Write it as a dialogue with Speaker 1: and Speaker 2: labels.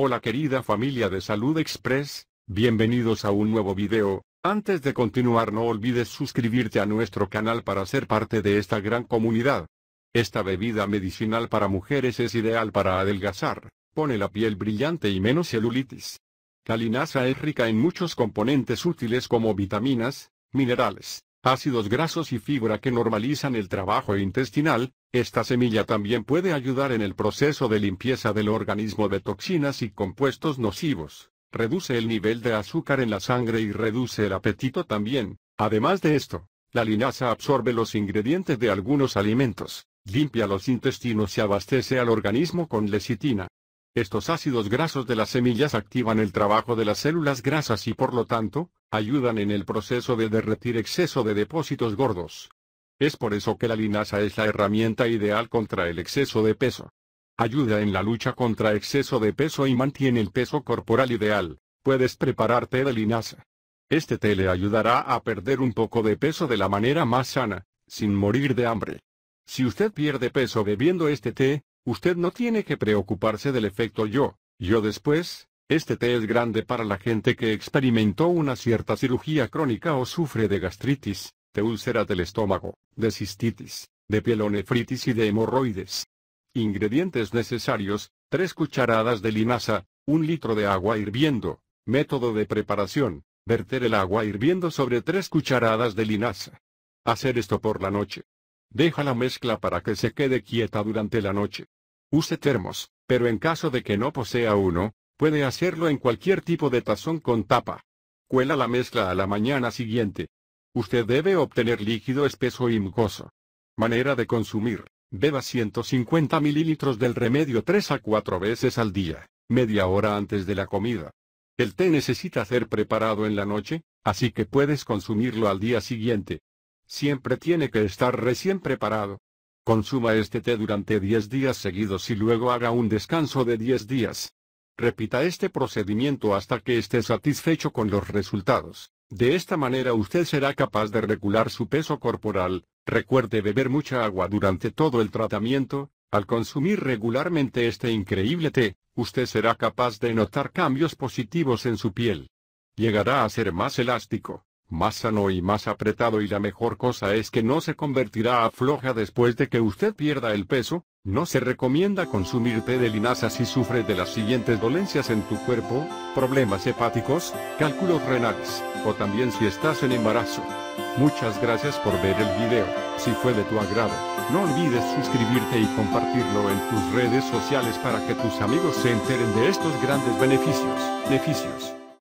Speaker 1: Hola querida familia de Salud Express, bienvenidos a un nuevo video, antes de continuar no olvides suscribirte a nuestro canal para ser parte de esta gran comunidad. Esta bebida medicinal para mujeres es ideal para adelgazar, pone la piel brillante y menos celulitis. Calinasa es rica en muchos componentes útiles como vitaminas, minerales, ácidos grasos y fibra que normalizan el trabajo intestinal, esta semilla también puede ayudar en el proceso de limpieza del organismo de toxinas y compuestos nocivos, reduce el nivel de azúcar en la sangre y reduce el apetito también. Además de esto, la linaza absorbe los ingredientes de algunos alimentos, limpia los intestinos y abastece al organismo con lecitina. Estos ácidos grasos de las semillas activan el trabajo de las células grasas y por lo tanto, ayudan en el proceso de derretir exceso de depósitos gordos. Es por eso que la linaza es la herramienta ideal contra el exceso de peso. Ayuda en la lucha contra exceso de peso y mantiene el peso corporal ideal. Puedes preparar té de linaza. Este té le ayudará a perder un poco de peso de la manera más sana, sin morir de hambre. Si usted pierde peso bebiendo este té, usted no tiene que preocuparse del efecto yo, yo después, este té es grande para la gente que experimentó una cierta cirugía crónica o sufre de gastritis, de úlcera del estómago, de cistitis, de pielonefritis y de hemorroides. Ingredientes necesarios, 3 cucharadas de linaza, 1 litro de agua hirviendo. Método de preparación, verter el agua hirviendo sobre 3 cucharadas de linaza. Hacer esto por la noche. Deja la mezcla para que se quede quieta durante la noche. Use termos, pero en caso de que no posea uno, Puede hacerlo en cualquier tipo de tazón con tapa. Cuela la mezcla a la mañana siguiente. Usted debe obtener líquido espeso y mucoso. Manera de consumir. Beba 150 mililitros del remedio 3 a 4 veces al día, media hora antes de la comida. El té necesita ser preparado en la noche, así que puedes consumirlo al día siguiente. Siempre tiene que estar recién preparado. Consuma este té durante 10 días seguidos y luego haga un descanso de 10 días. Repita este procedimiento hasta que esté satisfecho con los resultados. De esta manera usted será capaz de regular su peso corporal. Recuerde beber mucha agua durante todo el tratamiento. Al consumir regularmente este increíble té, usted será capaz de notar cambios positivos en su piel. Llegará a ser más elástico, más sano y más apretado y la mejor cosa es que no se convertirá a floja después de que usted pierda el peso, no se recomienda consumir té de linaza si sufre de las siguientes dolencias en tu cuerpo, problemas hepáticos, cálculos renales, o también si estás en embarazo. Muchas gracias por ver el video, si fue de tu agrado, no olvides suscribirte y compartirlo en tus redes sociales para que tus amigos se enteren de estos grandes beneficios. beneficios.